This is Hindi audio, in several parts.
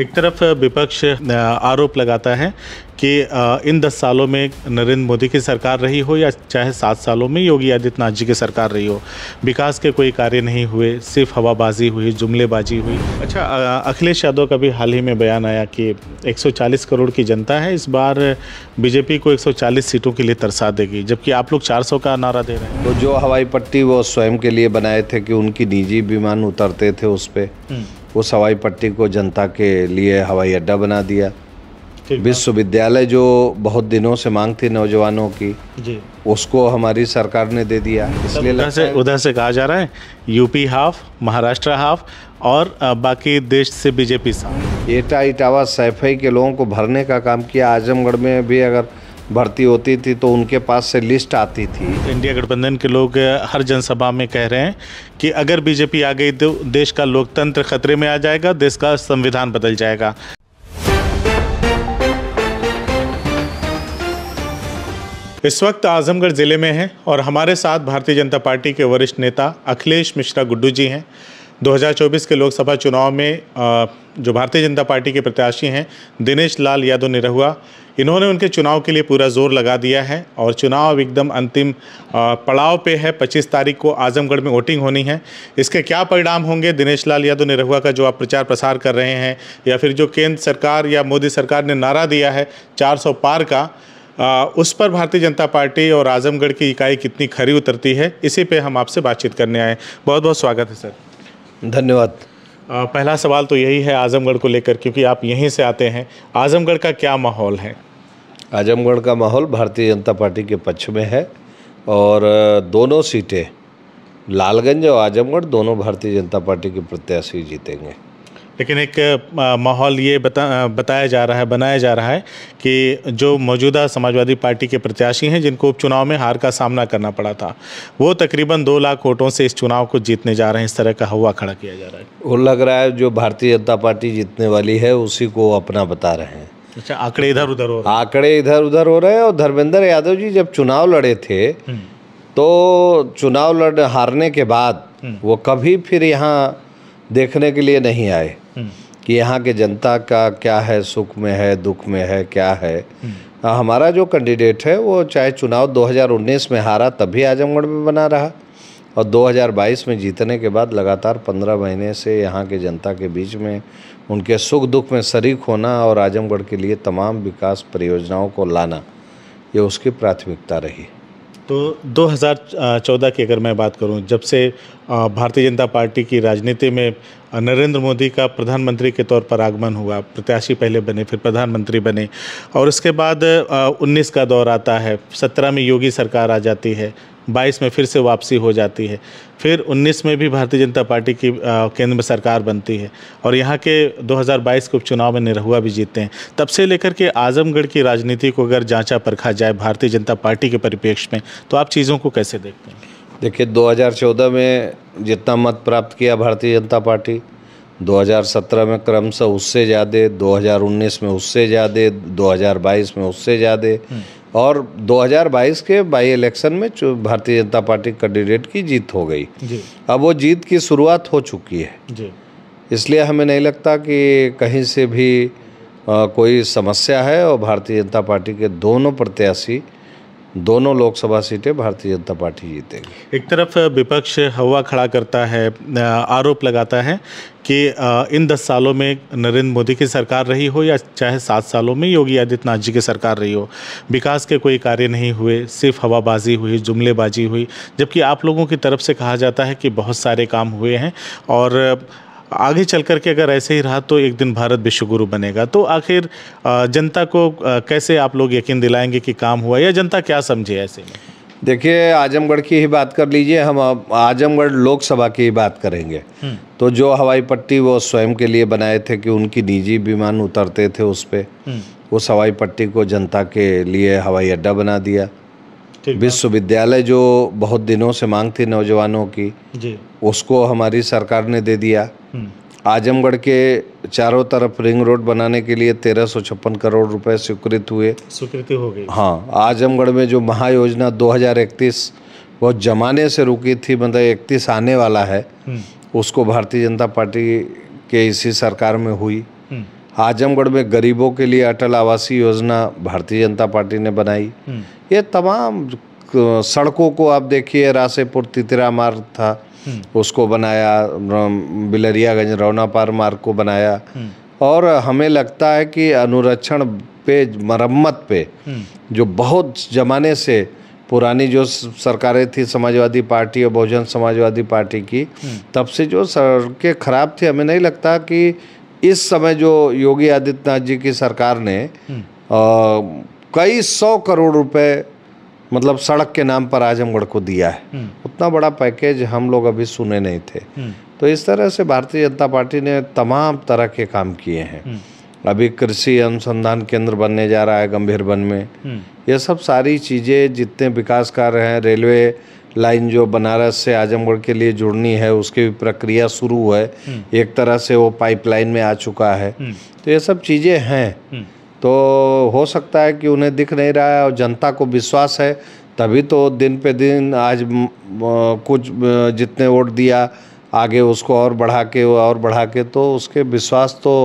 एक तरफ विपक्ष आरोप लगाता है कि इन दस सालों में नरेंद्र मोदी की सरकार रही हो या चाहे सात सालों में योगी आदित्यनाथ जी की सरकार रही हो विकास के कोई कार्य नहीं हुए सिर्फ हवाबाजी हुई जुमलेबाजी हुई अच्छा अखिलेश यादव का भी हाल ही में बयान आया कि 140 करोड़ की जनता है इस बार बीजेपी को 140 सीटों के लिए तरसा देगी जबकि आप लोग चार का नारा दे रहे हैं तो जो हवाई पट्टी वो स्वयं के लिए बनाए थे कि उनकी निजी विमान उतरते थे उस पर वो सवाई पट्टी को जनता के लिए हवाई अड्डा बना दिया विश्वविद्यालय जो बहुत दिनों से मांग थी नौजवानों की जी। उसको हमारी सरकार ने दे दिया इसलिए उधर से उधर से कहा जा रहा है यूपी हाफ महाराष्ट्र हाफ और बाकी देश से बीजेपी साफ एटा इटावा सैफई के लोगों को भरने का काम किया आजमगढ़ में भी अगर भर्ती होती थी तो उनके पास से लिस्ट आती थी इंडिया गठबंधन के लोग हर जनसभा में कह रहे हैं कि अगर बीजेपी आ गई तो देश का लोकतंत्र खतरे में आ जाएगा देश का संविधान बदल जाएगा इस वक्त आजमगढ़ ज़िले में हैं और हमारे साथ भारतीय जनता पार्टी के वरिष्ठ नेता अखिलेश मिश्रा गुड्डू जी हैं 2024 के लोकसभा चुनाव में जो भारतीय जनता पार्टी के प्रत्याशी हैं दिनेश लाल यादव निरहुआ इन्होंने उनके चुनाव के लिए पूरा जोर लगा दिया है और चुनाव एकदम अंतिम पड़ाव पे है 25 तारीख को आजमगढ़ में वोटिंग होनी है इसके क्या परिणाम होंगे दिनेश लाल यादव निरहुआ का जो आप प्रचार प्रसार कर रहे हैं या फिर जो केंद्र सरकार या मोदी सरकार ने नारा दिया है चार पार का आ, उस पर भारतीय जनता पार्टी और आजमगढ़ की इकाई कितनी खरी उतरती है इसी पे हम आपसे बातचीत करने आए बहुत बहुत स्वागत है सर धन्यवाद पहला सवाल तो यही है आज़मगढ़ को लेकर क्योंकि आप यहीं से आते हैं आज़मगढ़ का क्या माहौल है आज़मगढ़ का माहौल भारतीय जनता पार्टी के पक्ष में है और दोनों सीटें लालगंज और आजमगढ़ दोनों भारतीय जनता पार्टी के प्रत्याशी जीतेंगे लेकिन एक माहौल ये बता बताया जा रहा है बनाया जा रहा है कि जो मौजूदा समाजवादी पार्टी के प्रत्याशी हैं जिनको उपचुनाव में हार का सामना करना पड़ा था वो तकरीबन दो लाख वोटों से इस चुनाव को जीतने जा रहे हैं इस तरह का हवा खड़ा किया जा रहा है वो लग रहा है जो भारतीय जनता पार्टी जीतने वाली है उसी को अपना बता रहे हैं अच्छा आंकड़े इधर उधर हो आंकड़े इधर उधर हो रहे हैं और धर्मेंद्र यादव जी जब चुनाव लड़े थे हम्म। तो चुनाव लड़ हारने के बाद हम्म। वो कभी फिर यहाँ देखने के लिए नहीं आए हम्म। कि यहाँ के जनता का क्या है सुख में है दुख में है क्या है हम्म। हमारा जो कैंडिडेट है वो चाहे चुनाव 2019 में हारा तभी आजमगढ़ में बना रहा और 2022 में जीतने के बाद लगातार 15 महीने से यहाँ के जनता के बीच में उनके सुख दुख में शरीक होना और आजमगढ़ के लिए तमाम विकास परियोजनाओं को लाना ये उसकी प्राथमिकता रही तो 2014 की अगर मैं बात करूं जब से भारतीय जनता पार्टी की राजनीति में नरेंद्र मोदी का प्रधानमंत्री के तौर पर आगमन हुआ प्रत्याशी पहले बने फिर प्रधानमंत्री बने और उसके बाद 19 का दौर आता है 17 में योगी सरकार आ जाती है 22 में फिर से वापसी हो जाती है फिर 19 में भी भारतीय जनता पार्टी की केंद्र में सरकार बनती है और यहाँ के 2022 के उपचुनाव में निरहुआ भी जीतते हैं तब से लेकर के आजमगढ़ की राजनीति को अगर जांचा परखा जाए भारतीय जनता पार्टी के परिप्रेक्ष्य में तो आप चीज़ों को कैसे देखते हैं देखिए 2014 में जितना मत प्राप्त किया भारतीय जनता पार्टी 2017 में क्रमशः उससे ज़्यादा 2019 में उससे ज़्यादा 2022 में उससे ज़्यादा हम्म। और 2022 के बाई इलेक्शन में भारतीय जनता पार्टी कैंडिडेट की जीत हो गई जी। अब वो जीत की शुरुआत हो चुकी है जी। इसलिए हमें नहीं लगता कि कहीं से भी आ, कोई समस्या है और भारतीय जनता पार्टी के दोनों प्रत्याशी दोनों लोकसभा सीटें भारतीय जनता पार्टी जीतेगी एक तरफ विपक्ष हवा खड़ा करता है आरोप लगाता है कि इन दस सालों में नरेंद्र मोदी की सरकार रही हो या चाहे सात सालों में योगी आदित्यनाथ जी की सरकार रही हो विकास के कोई कार्य नहीं हुए सिर्फ हवाबाजी हुई जुमलेबाजी हुई जबकि आप लोगों की तरफ से कहा जाता है कि बहुत सारे काम हुए हैं और आगे चल कर के अगर ऐसे ही रहा तो एक दिन भारत विश्वगुरु बनेगा तो आखिर जनता को कैसे आप लोग यकीन दिलाएंगे कि काम हुआ या जनता क्या समझे ऐसे में देखिए आजमगढ़ की ही बात कर लीजिए हम आजमगढ़ लोकसभा की ही बात करेंगे हम्म। तो जो हवाई पट्टी वो स्वयं के लिए बनाए थे कि उनकी निजी विमान उतरते थे उस पर हम्म। उस हवाई पट्टी को जनता के लिए हवाई अड्डा बना दिया विश्वविद्यालय जो बहुत दिनों से मांग थी नौजवानों की जी उसको हमारी सरकार ने दे दिया हम्म। आजमगढ़ के चारों तरफ रिंग रोड बनाने के लिए तेरह सौ छप्पन करोड़ रुपए स्वीकृत हुए स्वीकृति हो गई हाँ आजमगढ़ में जो महायोजना दो हजार इकतीस वो जमाने से रुकी थी मतलब इकतीस आने वाला है हम्म। उसको भारतीय जनता पार्टी के इसी सरकार में हुई हम्म। आजमगढ़ में गरीबों के लिए अटल आवासीय योजना भारतीय जनता पार्टी ने बनाई ये तमाम सड़कों को आप देखिए रासेपुर तितरा मार्ग था हम्म। उसको बनाया बिलरियागंज रौनापार मार्ग को बनाया हम्म। और हमें लगता है कि अनुरक्षण पे मरम्मत पे हम्म। जो बहुत जमाने से पुरानी जो सरकारें थी समाजवादी पार्टी और बहुजन समाजवादी पार्टी की तब से जो सड़कें खराब थी हमें नहीं लगता कि इस समय जो योगी आदित्यनाथ जी की सरकार ने कई सौ करोड़ रुपए मतलब सड़क के नाम पर आजमगढ़ को दिया है हम्म। उतना बड़ा पैकेज हम लोग अभी सुने नहीं थे हम्म। तो इस तरह से भारतीय जनता पार्टी ने तमाम तरह के काम किए हैं हम्म। अभी कृषि अनुसंधान केंद्र बनने जा रहा है गंभीर वन में ये सब सारी चीज़ें जितने विकास कार्य हैं रेलवे लाइन जो बनारस से आजमगढ़ के लिए जुड़नी है उसकी भी प्रक्रिया शुरू है एक तरह से वो पाइपलाइन में आ चुका है तो ये सब चीज़ें हैं तो हो सकता है कि उन्हें दिख नहीं रहा है और जनता को विश्वास है तभी तो दिन पे दिन आज कुछ जितने वोट दिया आगे उसको और बढ़ा के और बढ़ा के तो उसके विश्वास तो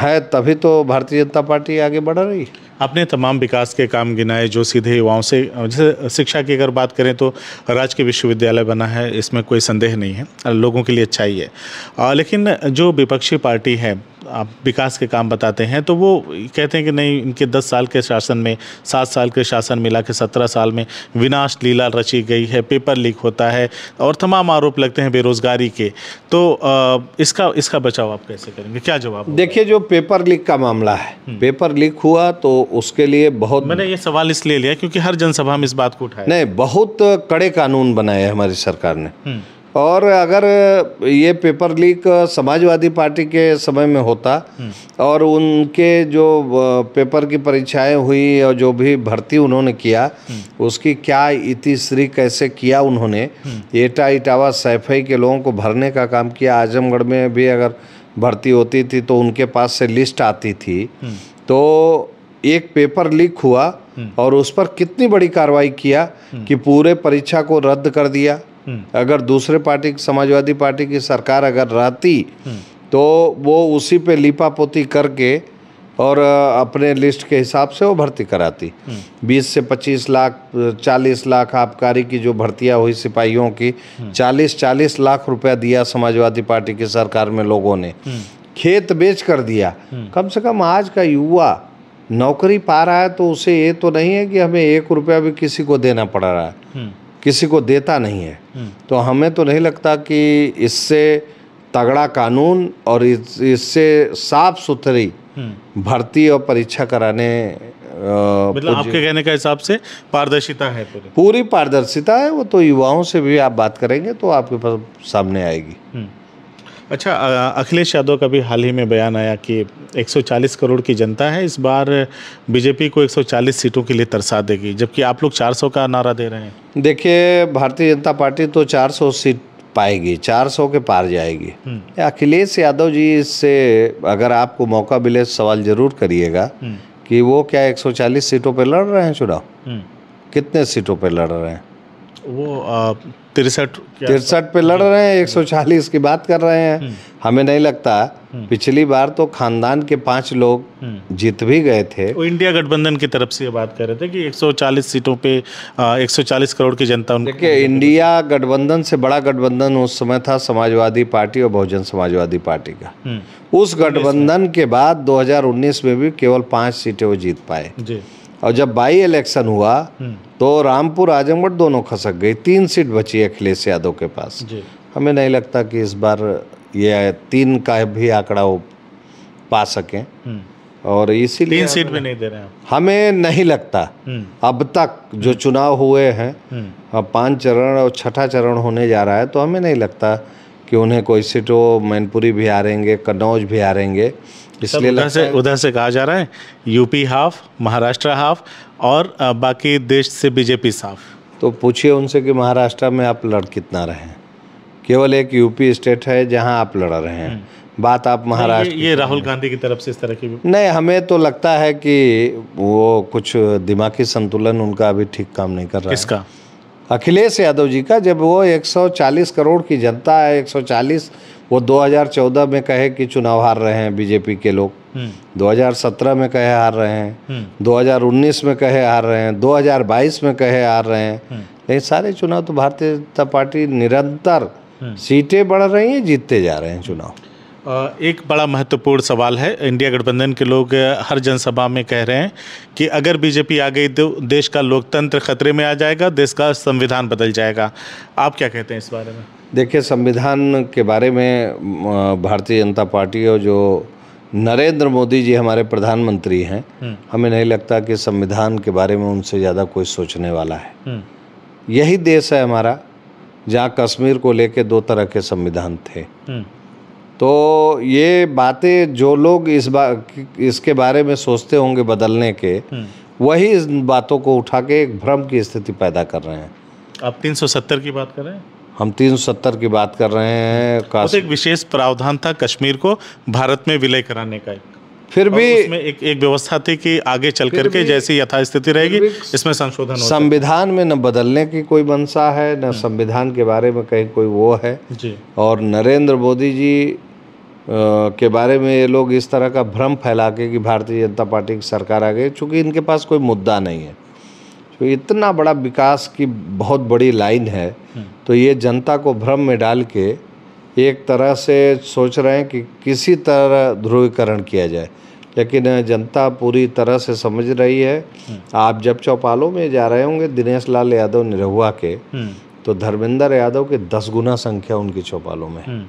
है तभी तो भारतीय जनता पार्टी आगे बढ़ रही है आपने तमाम विकास के काम गिनाए जो सीधे युवाओं से जैसे शिक्षा की अगर बात करें तो राजकीय विश्वविद्यालय बना है इसमें कोई संदेह नहीं है लोगों के लिए अच्छा ही है लेकिन जो विपक्षी पार्टी है आप विकास के काम बताते हैं तो वो कहते हैं कि नहीं इनके दस साल के शासन में सात साल के शासन मिला के सत्रह साल में विनाश लीला रची गई है पेपर लीक होता है और तमाम आरोप लगते हैं बेरोज़गारी के तो आ, इसका इसका बचाव आप कैसे करेंगे क्या जवाब देखिए जो पेपर लीक का मामला है हम्म। पेपर लीक हुआ तो उसके लिए बहुत मैंने ये सवाल इसलिए लिया क्योंकि हर जनसभा में इस बात को उठाया नहीं बहुत कड़े कानून बनाए हमारी सरकार ने हम्म। और अगर ये पेपर लीक समाजवादी पार्टी के समय में होता हम्म। और उनके जो पेपर की परीक्षाएं हुई और जो भी भर्ती उन्होंने किया हम्म। उसकी क्या इतिश्री कैसे किया उन्होंने एटा इटावा सैफई के लोगों को भरने का काम किया आजमगढ़ में भी अगर भर्ती होती थी तो उनके पास से लिस्ट आती थी तो एक पेपर लीक हुआ हम्म। और उस पर कितनी बड़ी कार्रवाई किया हम्म। कि पूरे परीक्षा को रद्द कर दिया हम्म। अगर दूसरे पार्टी समाजवादी पार्टी की सरकार अगर रहती तो वो उसी पे लिपापोती करके और अपने लिस्ट के हिसाब से वो भर्ती कराती 20 से 25 लाख 40 लाख आबकारी की जो भर्तियां हुई सिपाहियों की 40 40 लाख रुपया दिया समाजवादी पार्टी की सरकार में लोगों ने खेत बेच कर दिया कम से कम आज का युवा नौकरी पा रहा है तो उसे ये तो नहीं है कि हमें एक रुपया भी किसी को देना पड़ रहा है हम्म। किसी को देता नहीं है हम्म। तो हमें तो नहीं लगता कि इससे तगड़ा कानून और इस, इससे साफ सुथरी हम्म। भर्ती और परीक्षा कराने मतलब आपके कहने का हिसाब से पारदर्शिता है पूरी पारदर्शिता है वो तो युवाओं से भी आप बात करेंगे तो आपके पास सामने आएगी अच्छा अखिलेश यादव का भी हाल ही में बयान आया कि 140 करोड़ की जनता है इस बार बीजेपी को 140 सीटों के लिए तरसा देगी जबकि आप लोग 400 का नारा दे रहे हैं देखिए भारतीय जनता पार्टी तो 400 सीट पाएगी 400 के पार जाएगी हम्म। अखिलेश यादव जी इससे अगर आपको मौका मिले सवाल जरूर करिएगा हम्म। कि वो क्या एक सीटों पर लड़ रहे हैं चुनाव हम्म। कितने सीटों पर लड़ रहे हैं वो तिरसठ तिरसठ पे लड़ रहे हैं 140 की बात कर रहे हैं हम्म। हमें नहीं लगता हम्म। पिछली बार तो खानदान के पांच लोग हम्म। जीत भी गए थे वो इंडिया गठबंधन की तरफ से बात कर रहे थे कि 140 सीटों पे 140 करोड़ की जनता देखिए इंडिया गठबंधन से बड़ा गठबंधन उस समय था समाजवादी पार्टी और बहुजन समाजवादी पार्टी का उस गठबंधन के बाद दो में भी केवल पाँच सीटें वो जीत पाए जी और जब बाई इलेक्शन हुआ हम्म। तो रामपुर आजमगढ़ दोनों खसक गई तीन सीट बची अखिलेश यादव के पास हमें नहीं लगता कि इस बार ये तीन का भी आंकड़ा वो पा सकें हम्म। और इसीलिए तीन सीट भी नहीं दे रहे हैं हमें नहीं लगता हम्म। अब तक जो चुनाव हुए हैं पांच चरण और छठा चरण होने जा रहा है तो हमें नहीं लगता कि उन्हें कोई सीट वो मैनपुरी भी हारेंगे कन्नौज भी हारेंगे इसलिए उधर से उधर से कहा जा रहा है यूपी हाफ महाराष्ट्र हाफ और बाकी देश से बीजेपी साफ तो पूछिए उनसे कि महाराष्ट्र में आप लड़ कितना रहे हैं केवल एक यूपी स्टेट है जहां आप लड़ रहे हैं हम्म। बात आप महाराष्ट्र ये, ये राहुल गांधी की तरफ से इस तरह की नहीं हमें तो लगता है कि वो कुछ दिमागी संतुलन उनका अभी ठीक काम नहीं कर रहा किसका अखिलेश यादव जी का जब वो 140 करोड़ की जनता है 140 वो 2014 में कहे कि चुनाव हार रहे हैं बीजेपी के लोग 2017 हम्म। में कहे हार रहे हैं 2019 हम्म। में कहे हार रहे हैं 2022 में कहे हार रहे हैं हम्म। लेकिन सारे चुनाव तो भारतीय जनता पार्टी निरंतर सीटें बढ़ रही हैं जीतते जा रहे हैं चुनाव एक बड़ा महत्वपूर्ण सवाल है इंडिया गठबंधन के लोग हर जनसभा में कह रहे हैं कि अगर बीजेपी आ गई तो देश का लोकतंत्र खतरे में आ जाएगा देश का संविधान बदल जाएगा आप क्या कहते हैं इस बारे में देखिए संविधान के बारे में भारतीय जनता पार्टी और जो नरेंद्र मोदी जी हमारे प्रधानमंत्री हैं हम्म। हमें नहीं लगता कि संविधान के बारे में उनसे ज़्यादा कोई सोचने वाला है हम्म। यही देश है हमारा जहाँ कश्मीर को लेकर दो तरह के संविधान थे हम्म। तो ये बातें जो लोग इस बा इसके बारे में सोचते होंगे बदलने के वही इन बातों को उठा के एक भ्रम की स्थिति पैदा कर रहे हैं आप 370 की बात कर रहे हैं हम तीन सत्तर की बात कर रहे हैं का एक विशेष प्रावधान था कश्मीर को भारत में विलय कराने का एक फिर भी इसमें एक एक व्यवस्था थी कि आगे चल करके जैसी यथास्थिति रहेगी इसमें संशोधन संविधान में न बदलने की कोई मंशा है न हम्म। संविधान के बारे में कहीं कोई वो है जी और नरेंद्र मोदी जी के बारे में ये लोग इस तरह का भ्रम फैला के कि भारतीय जनता पार्टी की सरकार आ गई चूँकि इनके पास कोई मुद्दा नहीं है तो इतना बड़ा विकास की बहुत बड़ी लाइन है हम्म। तो ये जनता को भ्रम में डाल के एक तरह से सोच रहे हैं कि किसी तरह ध्रुवीकरण किया जाए लेकिन जनता पूरी तरह से समझ रही है हम्म। आप जब चौपालों में जा रहे होंगे दिनेश लाल यादव निरहुआ के हम्म। तो धर्मेंद्र यादव के दस गुना संख्या उनकी चौपालों में हम्म।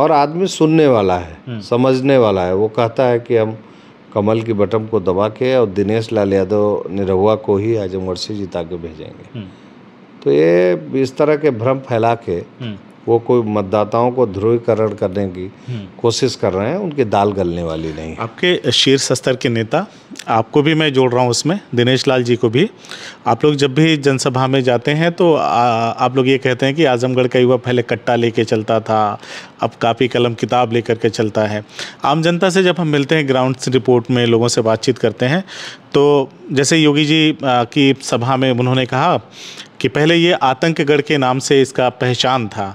और आदमी सुनने वाला है समझने वाला है वो कहता है कि हम कमल की बटम को दबा के और दिनेश लाल यादव निरहुआ को ही आजमगढ़ से जिता के भेजेंगे तो ये इस तरह के भ्रम फैला के हम्म। वो कोई मतदाताओं को ध्रुवीकरण करने की हम्म। कोशिश कर रहे हैं उनकी दाल गलने वाली नहीं आपके शीर्ष स्तर के नेता आपको भी मैं जोड़ रहा हूँ उसमें दिनेश लाल जी को भी आप लोग जब भी जनसभा में जाते हैं तो आ, आप लोग ये कहते हैं कि आजमगढ़ का युवा पहले कट्टा लेके चलता था अब कापी कलम किताब लेकर के चलता है आम जनता से जब हम मिलते हैं ग्राउंड रिपोर्ट में लोगों से बातचीत करते हैं तो जैसे योगी जी की सभा में उन्होंने कहा कि पहले ये आतंकगढ़ के नाम से इसका पहचान था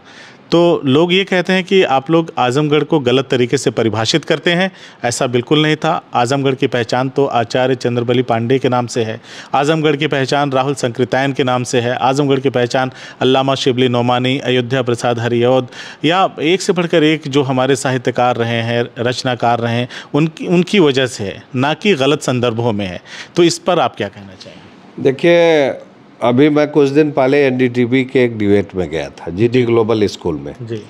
तो लोग ये कहते हैं कि आप लोग आज़मगढ़ को गलत तरीके से परिभाषित करते हैं ऐसा बिल्कुल नहीं था आज़मगढ़ की पहचान तो आचार्य चंद्रबली पांडे के नाम से है आज़मगढ़ की पहचान राहुल संक्रितायन के नाम से है आज़मगढ़ की पहचान अल्लामा शिबली नोमानी अयोध्या प्रसाद हरियौद या एक से बढ़कर एक जो हमारे साहित्यकार रहे हैं रचनाकार रहे हैं उनकी उनकी वजह से है ना कि गलत संदर्भों में है तो इस पर आप क्या कहना चाहेंगे देखिए अभी मैं कुछ दिन पहले एनडीटीवी के एक डिबेट में गया था जीडी ग्लोबल स्कूल में जी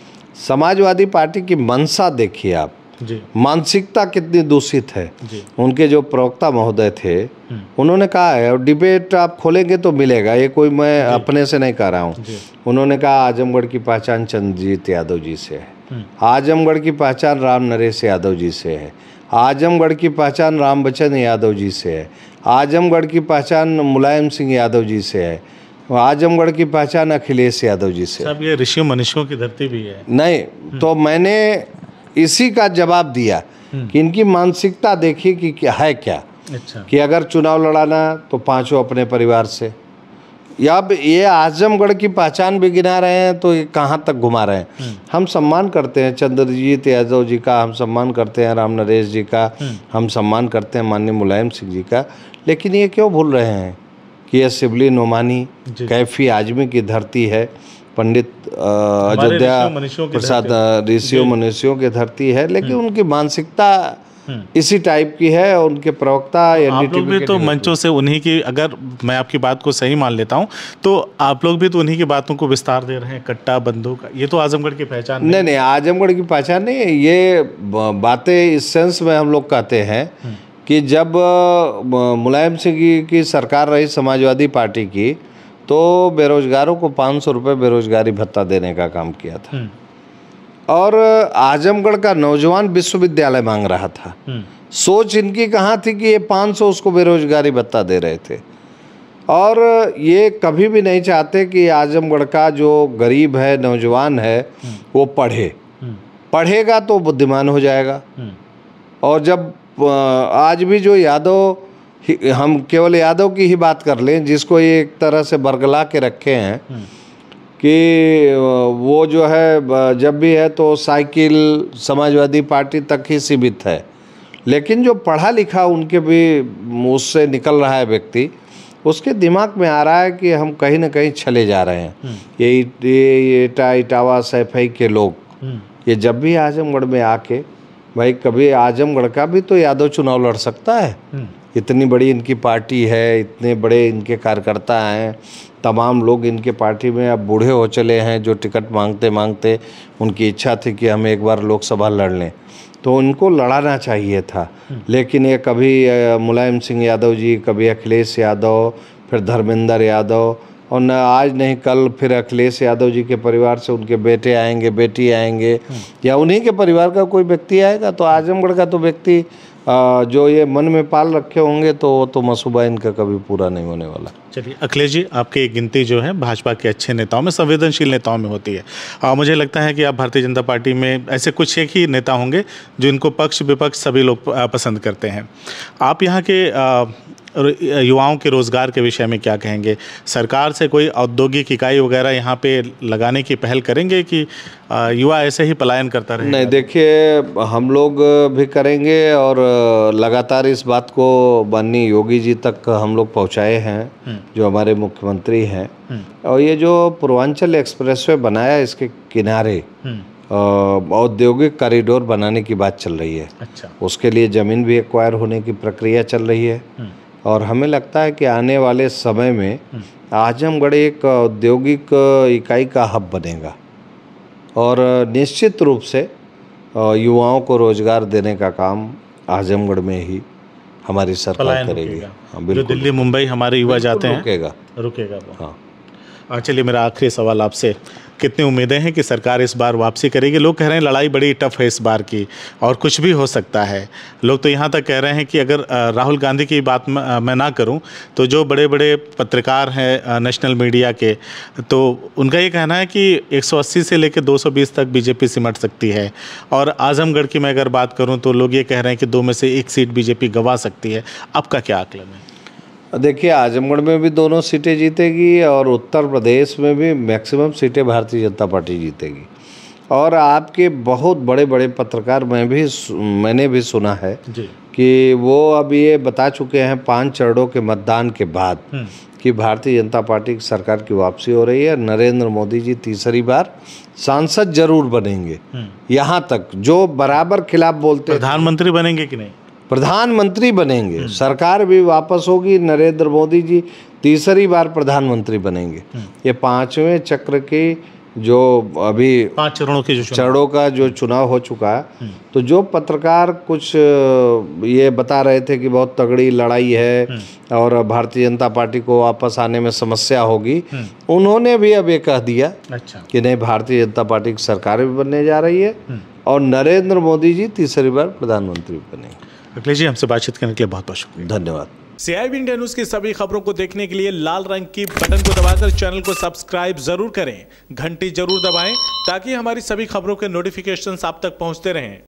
समाजवादी पार्टी की मनसा देखिए आप मानसिकता कितनी दूषित है उनके जो प्रवक्ता महोदय थे हम्म। उन्होंने कहा है और डिबेट आप खोलेंगे तो मिलेगा ये कोई मैं अपने से नहीं कह रहा हूँ उन्होंने कहा आजमगढ़ की पहचान चंद्रजीत यादव जी से है हम्म। आजमगढ़ की पहचान राम नरेश यादव जी से है आजमगढ़ की पहचान राम बच्चन यादव जी से है आजमगढ़ की पहचान मुलायम सिंह यादव जी से है आजमगढ़ की पहचान अखिलेश यादव जी से ये ऋषि मनुष्यों की धरती भी है नहीं तो हम्म। मैंने इसी का जवाब दिया हम्म। कि इनकी मानसिकता देखिए कि क्या है क्या अच्छा कि अगर चुनाव लड़ाना तो पांचों अपने परिवार से अब ये आजमगढ़ की पहचान भी गिना रहे हैं तो ये कहाँ तक घुमा रहे हैं हम्म। हम सम्मान करते हैं चंद्रजीत यादव जी का हम सम्मान करते हैं राम नरेश जी का हम्म। हम सम्मान करते हैं माननीय मुलायम सिंह जी का लेकिन ये क्यों भूल रहे हैं कि यह सिबली नुमानी कैफी आजमी की धरती है पंडित अयोध्या प्रसाद ऋषियों मनुष्यों की धरती है लेकिन हम्म। उनकी मानसिकता इसी टाइप की है उनके प्रवक्ता आप लोग भी तो मंचों से उन्हीं की अगर मैं आपकी बात को सही मान लेता हूँ तो आप लोग भी तो उन्हीं की बातों को विस्तार दे रहे हैं कट्टा बंदूक ये तो आजमगढ़ की पहचान नहीं नहीं आजमगढ़ की पहचान नहीं है ये बातें इस सेंस में हम लोग कहते हैं हम्म। कि जब मुलायम सिंह की सरकार रही समाजवादी पार्टी की तो बेरोजगारों को पाँच सौ रुपये बेरोजगारी भत्ता देने का काम किया था हम्म। और आजमगढ़ का नौजवान विश्वविद्यालय मांग रहा था हम्म। सोच इनकी कहाँ थी कि ये 500 उसको बेरोजगारी भत्ता दे रहे थे और ये कभी भी नहीं चाहते कि आजमगढ़ का जो गरीब है नौजवान है हम्म। वो पढ़े हम्म। पढ़ेगा तो बुद्धिमान हो जाएगा और जब आज भी जो यादव हम केवल यादव की ही बात कर लें जिसको ये एक तरह से बरगला के रखे हैं कि वो जो है जब भी है तो साइकिल समाजवादी पार्टी तक ही सीमित है लेकिन जो पढ़ा लिखा उनके भी उससे निकल रहा है व्यक्ति उसके दिमाग में आ रहा है कि हम कहीं ना कहीं चले जा रहे हैं हम्म। ये ये इटा इटावा सैफई के लोग हम्म। ये जब भी आजमगढ़ में आके भाई कभी आजमगढ़ का भी तो यादव चुनाव लड़ सकता है हम्म। इतनी बड़ी इनकी पार्टी है इतने बड़े इनके कार्यकर्ता हैं तमाम लोग इनके पार्टी में अब बूढ़े हो चले हैं जो टिकट मांगते मांगते उनकी इच्छा थी कि हम एक बार लोकसभा लड़ लें तो उनको लड़ाना चाहिए था लेकिन ये कभी मुलायम सिंह यादव जी कभी अखिलेश यादव फिर धर्मेंद्र यादव और न आज नहीं कल फिर अखिलेश यादव जी के परिवार से उनके बेटे आएंगे बेटी आएंगे या उन्हीं के परिवार का कोई व्यक्ति आएगा तो आजमगढ़ का तो व्यक्ति जो ये मन में पाल रखे होंगे तो वो तो मसूबा इनका कभी पूरा नहीं होने वाला चलिए अखिलेश जी आपकी गिनती जो है भाजपा के अच्छे नेताओं में संवेदनशील नेताओं में होती है आ, मुझे लगता है कि आप भारतीय जनता पार्टी में ऐसे कुछ एक ही नेता होंगे जो इनको पक्ष विपक्ष सभी लोग पसंद करते हैं आप यहाँ के युवाओं के रोज़गार के विषय में क्या कहेंगे सरकार से कोई औद्योगिक इकाई वगैरह यहाँ पे लगाने की पहल करेंगे कि युवा ऐसे ही पलायन करता रहे नहीं देखिए हम लोग भी करेंगे और लगातार इस बात को माननीय योगी जी तक हम लोग पहुँचाए हैं हम्म। जो हमारे मुख्यमंत्री हैं हम्म। और ये जो पूर्वांचल एक्सप्रेस बनाया इसके किनारे हम्म। औद्योगिक कॉरिडोर बनाने की बात चल रही है अच्छा उसके लिए ज़मीन भी एक्वायर होने की प्रक्रिया चल रही है और हमें लगता है कि आने वाले समय में आजमगढ़ एक औद्योगिक इकाई का हब बनेगा और निश्चित रूप से युवाओं को रोज़गार देने का काम आजमगढ़ में ही हमारी सरकार करेगी हाँ, जो दिल्ली मुंबई हमारे युवा जाते हैं रुकेगा रुकेगा हाँ।, हाँ चलिए मेरा आखिरी सवाल आपसे कितनी उम्मीदें हैं कि सरकार इस बार वापसी करेगी लोग कह रहे हैं लड़ाई बड़ी टफ है इस बार की और कुछ भी हो सकता है लोग तो यहाँ तक कह रहे हैं कि अगर राहुल गांधी की बात मैं ना करूँ तो जो बड़े बड़े पत्रकार हैं नेशनल मीडिया के तो उनका ये कहना है कि 180 से लेकर 220 तक बीजेपी सिमट सकती है और आजमगढ़ की मैं अगर बात करूँ तो लोग ये कह रहे हैं कि दो में से एक सीट बीजेपी गंवा सकती है आपका क्या आकलन है देखिए आजमगढ़ में भी दोनों सीटें जीतेगी और उत्तर प्रदेश में भी मैक्सिमम सीटें भारतीय जनता पार्टी जीतेगी और आपके बहुत बड़े बड़े पत्रकार मैं भी मैंने भी सुना है कि वो अब ये बता चुके हैं पांच चरणों के मतदान के बाद हम्म। कि भारतीय जनता पार्टी की सरकार की वापसी हो रही है नरेंद्र मोदी जी तीसरी बार सांसद जरूर बनेंगे हम्म। यहाँ तक जो बराबर खिलाफ बोलते प्रधानमंत्री बनेंगे कि नहीं प्रधानमंत्री बनेंगे हम्म। सरकार भी वापस होगी नरेंद्र मोदी जी तीसरी बार प्रधानमंत्री बनेंगे हम्म। ये पांचवें चक्र के जो अभी पांच चरणों के जो चरणों का जो चुनाव हो चुका है हम्म। तो जो पत्रकार कुछ ये बता रहे थे कि बहुत तगड़ी लड़ाई है और भारतीय जनता पार्टी को वापस आने में समस्या होगी उन्होंने भी अब ये कह दिया अच्छा। कि नहीं भारतीय जनता पार्टी की सरकार भी बनने जा रही है और नरेंद्र मोदी जी तीसरी बार प्रधानमंत्री बनेंगे अखिलेश जी हमसे बातचीत करने के लिए बहुत बहुत शुक्रिया धन्यवाद सीआईबी इंडिया न्यूज की सभी खबरों को देखने के लिए लाल रंग की बटन को दबाकर चैनल को सब्सक्राइब जरूर करें घंटी जरूर दबाएं ताकि हमारी सभी खबरों के नोटिफिकेशन आप तक पहुंचते रहें